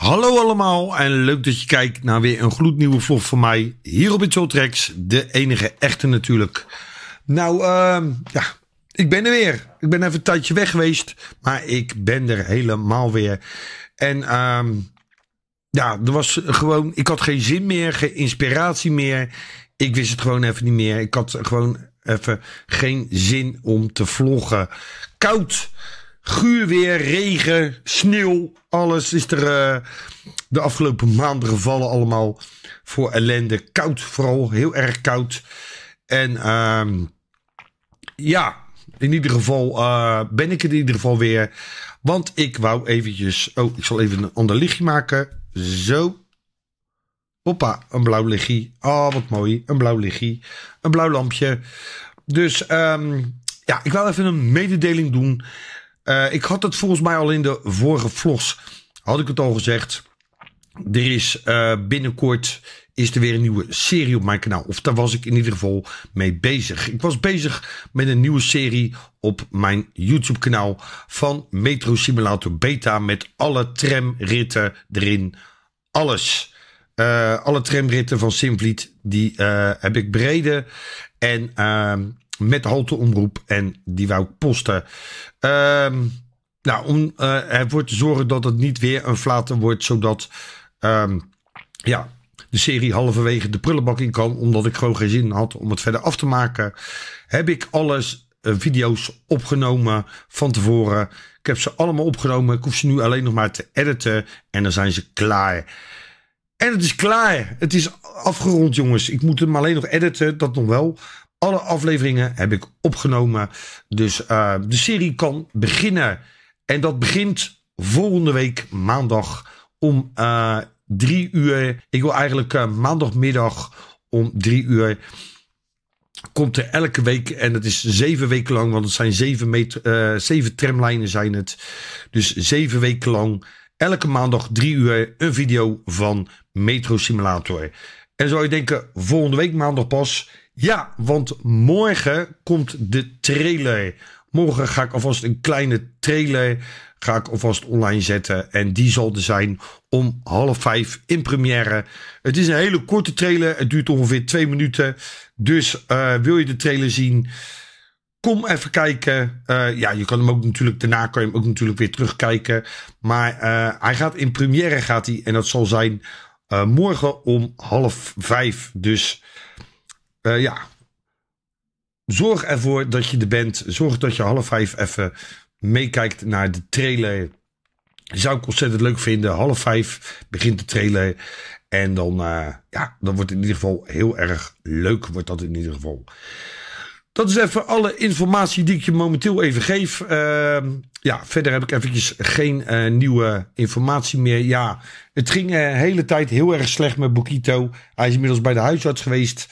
Hallo allemaal en leuk dat je kijkt naar weer een gloednieuwe vlog van mij hier op Insoltrex. De enige echte natuurlijk. Nou, ehm, ja, ik ben er weer. Ik ben even een tijdje weg geweest, maar ik ben er helemaal weer. En ehm, ja, er was gewoon, ik had geen zin meer, geen inspiratie meer. Ik wist het gewoon even niet meer. Ik had gewoon even geen zin om te vloggen. Koud. Guur weer, regen, sneeuw. Alles is er eh, de afgelopen maanden gevallen allemaal voor ellende. Koud vooral, heel erg koud. En ehm, ja, in ieder geval eh, ben ik in ieder geval weer. Want ik wou eventjes... Oh, ik zal even een ander lichtje maken. Zo. Hoppa, een blauw lichtje. Oh, wat mooi. Een blauw lichtje. Een blauw lampje. Dus ehm, ja, ik wil even een mededeling doen. Eh, ik had het volgens mij al in de vorige vlogs, had ik het al gezegd. Er is eh, binnenkort is er weer een nieuwe serie op mijn kanaal. Of daar was ik in ieder geval mee bezig. Ik was bezig met een nieuwe serie op mijn YouTube kanaal van Metro Simulator Beta met alle tramritten erin. Alles. Eh, alle tramritten van Simvliet, die eh, heb ik bereden. En uh, met halte omroep. En die wou ik posten. Ehm, nou, om eh, ervoor te zorgen dat het niet weer een flater wordt. Zodat ehm, ja, de serie halverwege de prullenbak in kan. Omdat ik gewoon geen zin had om het verder af te maken. Heb ik alles video's opgenomen van tevoren. Ik heb ze allemaal opgenomen. Ik hoef ze nu alleen nog maar te editen. En dan zijn ze klaar. En het is klaar. Het is afgerond, jongens. Ik moet hem alleen nog editen, dat nog wel. Alle afleveringen heb ik opgenomen. Dus eh, de serie kan beginnen. En dat begint volgende week maandag om uh, drie uur. Ik wil eigenlijk eh, maandagmiddag om drie uur. Komt er elke week en het is zeven weken lang, want het zijn zeven, meter, zeven tramlijnen zijn het. Dus zeven weken lang Elke maandag drie uur een video van Metro Simulator. En zou je denken, volgende week maandag pas? Ja, want morgen komt de trailer. Morgen ga ik alvast een kleine trailer ga ik alvast online zetten. En die zal er zijn om half vijf in première. Het is een hele korte trailer. Het duurt ongeveer twee minuten. Dus eh, wil je de trailer zien? Kom even kijken. Eh, ja, je kan hem ook natuurlijk, daarna kan je hem ook natuurlijk weer terugkijken. Maar eh, hij gaat in première, gaat hij. En dat zal zijn eh, morgen om half vijf. Dus ja, zorg ervoor dat je er bent. Zorg dat je half vijf even meekijkt naar de trailer. Zou ik ontzettend leuk vinden. Half vijf begint de trailer. En dan, ja, dan wordt het in ieder geval heel erg leuk. Wordt dat in ieder geval. Dat is even alle informatie die ik je momenteel even geef. Ehm, ja, verder heb ik eventjes geen eh, nieuwe informatie meer. Ja, het ging eh, de hele tijd heel erg slecht met Bokito. Hij is inmiddels bij de huisarts geweest.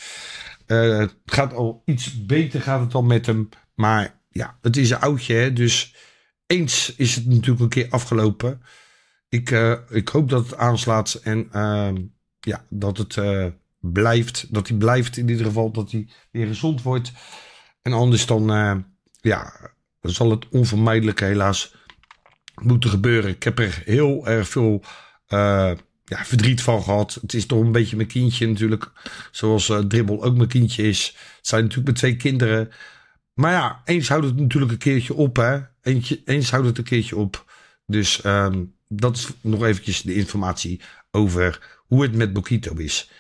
Eh, het gaat al iets beter gaat het al met hem. Maar ja, het is een oudje. Hè? Dus eens is het natuurlijk een keer afgelopen. Ik, ik hoop dat het aanslaat. En ehm, ja, dat het blijft. Dat hij blijft in ieder geval. Dat hij weer gezond wordt. En anders dan, eh, ja, dan zal het onvermijdelijk helaas moeten gebeuren. Ik heb er heel erg veel eh, ja, verdriet van gehad. Het is toch een beetje mijn kindje natuurlijk. Zoals uh, Dribbel ook mijn kindje is. Het zijn natuurlijk met twee kinderen. Maar ja, eens houdt het natuurlijk een keertje op. Hè? Eentje, eens houdt het een keertje op. Dus ehm, dat is nog eventjes de informatie over hoe het met Bokito is.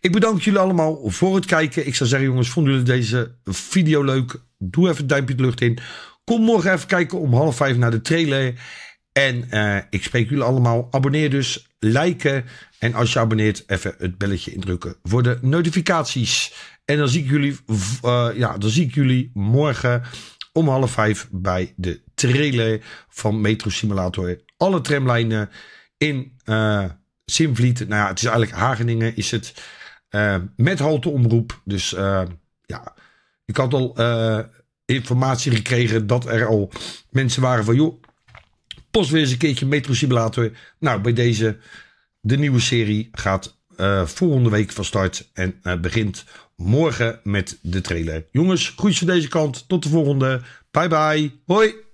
Ik bedank jullie allemaal voor het kijken. Ik zou zeggen jongens, vonden jullie deze video leuk? Doe even een duimpje de lucht in. Kom morgen even kijken om half vijf naar de trailer. En eh, ik spreek jullie allemaal. Abonneer dus, liken. En als je abonneert, even het belletje indrukken voor de notificaties. En dan zie ik jullie, eh, ja, dan zie ik jullie morgen om half vijf bij de trailer van Metro Simulator. Alle tramlijnen in uh, Simvliet. Nou ja, het is eigenlijk Hageningen is het... Eh, met met omroep, Dus eh, ja, ik had al eh, informatie gekregen dat er al mensen waren van... joh, post weer eens een keertje Metro Simulator. Nou, bij deze, de nieuwe serie gaat volgende week van start. En begint morgen met de trailer. Jongens, groetjes van deze kant. Tot de volgende. Bye bye. Hoi.